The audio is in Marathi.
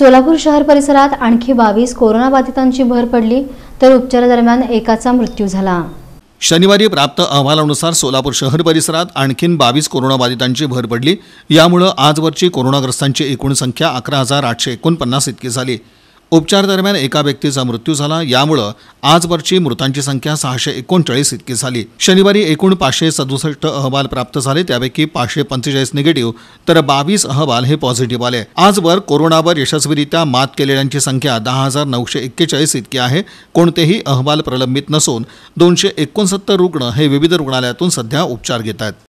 सोलापूर शहर परिसरात आणखी बावीस कोरोनाबाधितांची भर पडली तर उपचारादरम्यान एकाचा मृत्यू झाला शनिवारी प्राप्त अहवालानुसार सोलापूर शहर परिसरात आणखीन बावीस कोरोनाबाधितांची भर पडली यामुळं आजवरची कोरोनाग्रस्तांची एकूण संख्या अकरा हजार आठशे एकोणपन्नास इतकी झाली उपचार दरम्यान एका व्यक्तीचा मृत्यू झाला यामुळं आजवरची मृतांची संख्या सहाशे एकोणचाळीस इतकी झाली शनिवारी एकूण पाचशे सदुसष्ट अहवाल प्राप्त झाले त्यापैकी पाचशे पंचेचाळीस निगेटिव्ह तर बावीस अहवाल हे पॉझिटिव्ह आले आजवर कोरोनावर यशस्वीरित्या मात केलेल्यांची संख्या दहा हजार नऊशे एक्केचाळीस इतकी आहे कोणतेही अहवाल प्रलंबित नसून दोनशे एकोणसत्तर रुग्ण हे विविध रुग्णालयातून सध्या उपचार घेत आहेत